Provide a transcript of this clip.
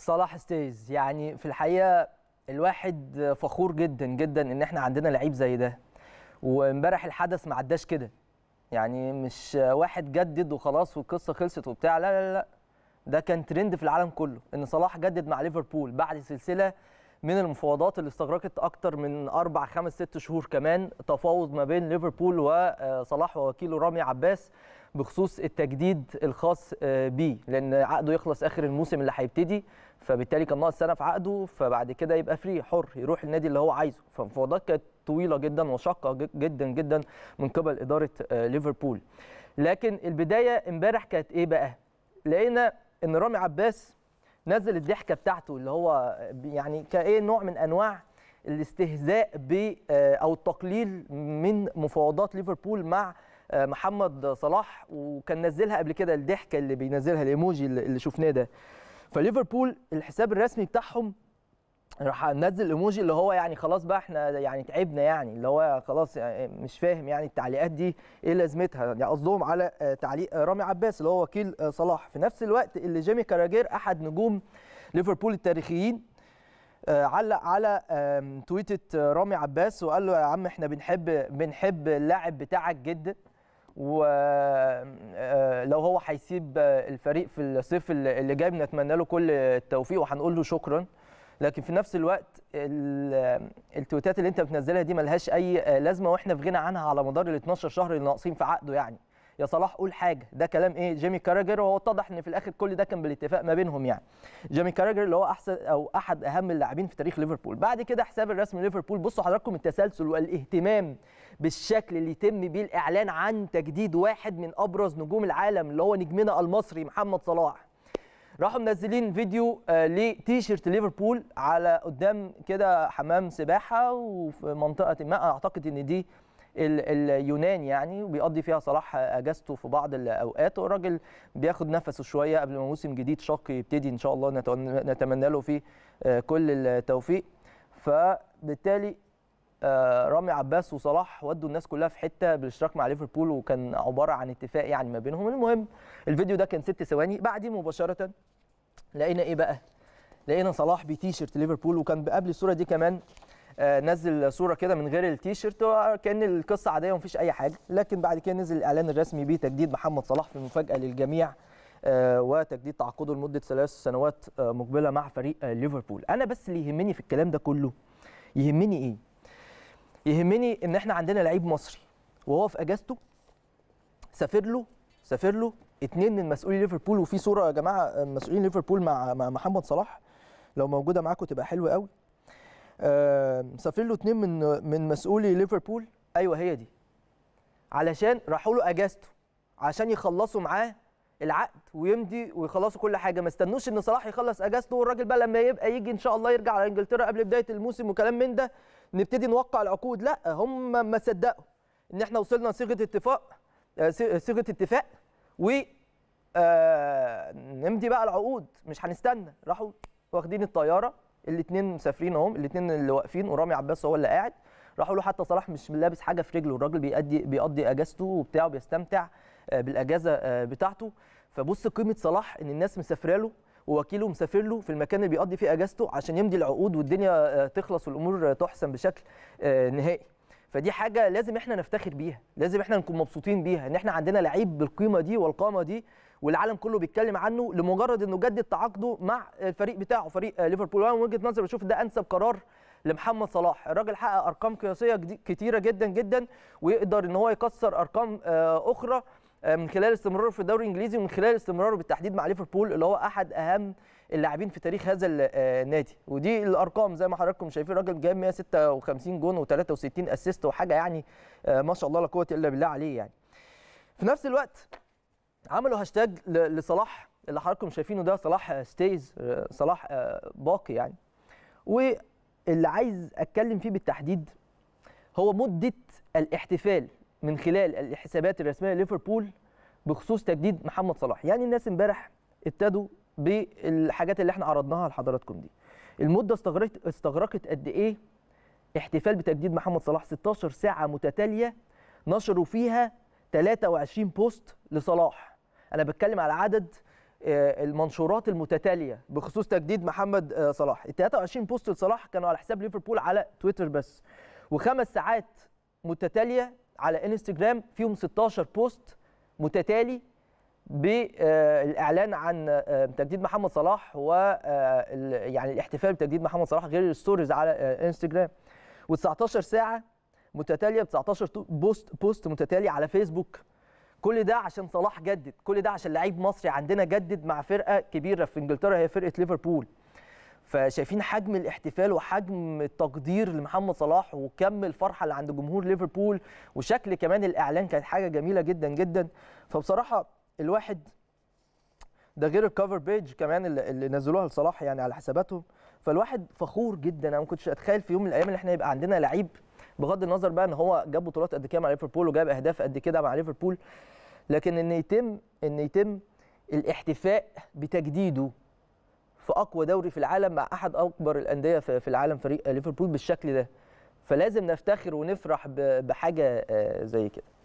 صلاح ستيز يعني في الحقيقه الواحد فخور جدا جدا ان احنا عندنا لعيب زي ده وامبارح الحدث ما عداش كده يعني مش واحد جدد وخلاص والقصه خلصت وبتاع لا لا لا ده كان ترند في العالم كله ان صلاح جدد مع ليفربول بعد سلسله من المفاوضات اللي استغرقت اكتر من اربع خمس ست شهور كمان تفاوض ما بين ليفربول وصلاح آه، ووكيله رامي عباس بخصوص التجديد الخاص آه، بيه لان عقده يخلص اخر الموسم اللي هيبتدي فبالتالي كان ناقص سنه في عقده فبعد كده يبقى فري حر يروح النادي اللي هو عايزه فالمفاوضات كانت طويله جدا وشاقه جدا جدا من قبل اداره آه، ليفربول لكن البدايه امبارح كانت ايه بقى لقينا ان رامي عباس نزل الضحكه بتاعته اللي هو يعني كايه نوع من انواع الاستهزاء ب آه، او التقليل من مفاوضات ليفربول مع آه، محمد صلاح وكان نزلها قبل كده الضحكه اللي بينزلها الايموجي اللي شفناه ده فليفربول الحساب الرسمي بتاعهم راح نزل الايموجي اللي هو يعني خلاص بقى احنا يعني تعبنا يعني اللي هو خلاص يعني مش فاهم يعني التعليقات دي ايه لازمتها يعني قصدهم على تعليق رامي عباس اللي هو وكيل صلاح في نفس الوقت اللي جيمي كاراجير احد نجوم ليفربول التاريخيين آه، علق على تويتة رامي عباس وقال له يا عم احنا بنحب بنحب اللاعب بتاعك جدا ولو آه، هو هيسيب الفريق في الصيف اللي جاي بنتمنى له كل التوفيق وهنقول له شكرا لكن في نفس الوقت التويتات اللي انت بتنزلها دي ملهاش اي لازمه واحنا في غنى عنها على مدار ال 12 شهر اللي ناقصين في عقده يعني يا صلاح قول حاجه ده كلام ايه جيمي كاراجر وهو اتضح ان في الاخر كل ده كان بالاتفاق ما بينهم يعني جيمي كاراجر اللي هو احسن او احد اهم اللاعبين في تاريخ ليفربول بعد كده حساب الرسمي ليفربول بصوا حضراتكم التسلسل والاهتمام بالشكل اللي يتم بيه الاعلان عن تجديد واحد من ابرز نجوم العالم اللي هو نجمنا المصري محمد صلاح راحوا منزلين فيديو آه، لتيشيرت ليفربول على قدام كده حمام سباحه وفي منطقه ما اعتقد ان دي اليونان يعني وبيقضي فيها صلاح اجازته في بعض الاوقات والراجل بياخد نفسه شويه قبل ما موسم جديد شاق يبتدي ان شاء الله نتمنى له فيه آه، كل التوفيق فبالتالي آه، رامي عباس وصلاح ودوا الناس كلها في حته بالاشتراك مع ليفربول وكان عباره عن اتفاق يعني ما بينهم المهم الفيديو ده كان ست ثواني بعديه مباشره لقينا ايه بقى لقينا صلاح بتيشيرت ليفربول وكان قبل الصوره دي كمان آه، نزل صوره كده من غير التيشيرت كان القصه عاديه ومفيش اي حاجه لكن بعد كده نزل الاعلان الرسمي بتجديد محمد صلاح في مفاجاه للجميع آه، وتجديد تعاقده لمده ثلاث سنوات آه، مقبله مع فريق ليفربول انا بس اللي يهمني في الكلام ده كله يهمني ايه يهمني ان احنا عندنا لعيب مصري وهو في اجازته سافر له سافر له اتنين من مسؤولي ليفربول وفي صوره يا جماعه مسؤولين ليفربول مع محمد صلاح لو موجوده معاكم تبقى حلوه قوي آه، مسافرين له اثنين من من مسؤولي ليفربول ايوه هي دي علشان راحوا له اجازته عشان يخلصوا معاه العقد ويمضي ويخلصوا كل حاجه ما استنوش ان صلاح يخلص اجازته والراجل بقى لما يبقى يجي ان شاء الله يرجع على انجلترا قبل بدايه الموسم وكلام من ده نبتدي نوقع العقود لا هم ما صدقوا ان احنا وصلنا صيغه اتفاق آه، صيغه اتفاق و آه، نمضي بقى العقود مش هنستنى راحوا واخدين الطياره الاثنين مسافرين اهم الاثنين اللي واقفين ورامي عباس هو اللي قاعد راحوا له حتى صلاح مش لابس حاجه في رجله الراجل بيأدي بيقضي اجازته وبتاعه بيستمتع آه، بالاجازه آه، بتاعته فبص قيمه صلاح ان الناس مسافره له ووكيله مسافر له في المكان اللي بيقضي فيه اجازته عشان يمضي العقود والدنيا آه، تخلص والامور تحسن بشكل نهائي فدي حاجه لازم احنا نفتخر بيها لازم احنا نكون مبسوطين بيها ان احنا عندنا لعيب بالقيمه دي والقامه دي والعالم كله بيتكلم عنه لمجرد انه جدد تعاقده مع الفريق بتاعه فريق ليفربول وانا من وجهه نظري بشوف ده انسب قرار لمحمد صلاح الراجل حقق ارقام قياسيه كتيره جدا جدا ويقدر ان هو يكسر ارقام آه، اخرى آه، من خلال استمراره في الدوري الانجليزي ومن خلال استمراره بالتحديد مع ليفربول اللي هو احد اهم اللاعبين في تاريخ هذا النادي آه، ودي الارقام زي ما حضراتكم شايفين الراجل جاب 156 جون و63 اسيست وحاجه يعني آه، ما شاء الله لا قوه الا بالله عليه يعني في نفس الوقت عملوا هاشتاج لصلاح اللي حضراتكم شايفينه ده صلاح ستيز صلاح باقي يعني واللي عايز اتكلم فيه بالتحديد هو مده الاحتفال من خلال الحسابات الرسميه لليفربول بخصوص تجديد محمد صلاح يعني الناس امبارح ابتدوا بالحاجات اللي احنا عرضناها لحضراتكم دي المده استغرقت استغرقت قد ايه احتفال بتجديد محمد صلاح 16 ساعه متتاليه نشروا فيها 23 بوست لصلاح انا بتكلم على عدد آه، المنشورات المتتاليه بخصوص تجديد محمد آه، صلاح ال 23 بوست لصلاح كانوا على حساب ليفربول على تويتر بس وخمس ساعات متتاليه على انستجرام فيهم 16 بوست متتالي بالاعلان عن آه، تجديد محمد صلاح و آه، يعني الاحتفال بتجديد محمد صلاح غير الستوريز على آه، انستجرام و19 ساعه متتاليه ب 19 بوست بوست متتالي على فيسبوك كل ده عشان صلاح جدد كل ده عشان لعيب مصري عندنا جدد مع فرقه كبيره في انجلترا هي فرقه ليفربول فشايفين حجم الاحتفال وحجم التقدير لمحمد صلاح وكم الفرحه اللي عند جمهور ليفربول وشكل كمان الاعلان كانت حاجه جميله جدا جدا فبصراحه الواحد ده غير الكفر بيج كمان اللي نزلوها لصلاح يعني على حساباتهم فالواحد فخور جدا انا ما كنتش اتخيل في يوم من الايام ان احنا يبقى عندنا لعيب بغض النظر بقى ان هو جاب بطولات قد كده مع ليفربول وجاب اهداف قد كده مع ليفربول لكن ان يتم ان يتم الاحتفاء بتجديده في اقوى دوري في العالم مع احد اكبر الانديه في العالم فريق ليفربول بالشكل ده فلازم نفتخر ونفرح بحاجه آه، زي كده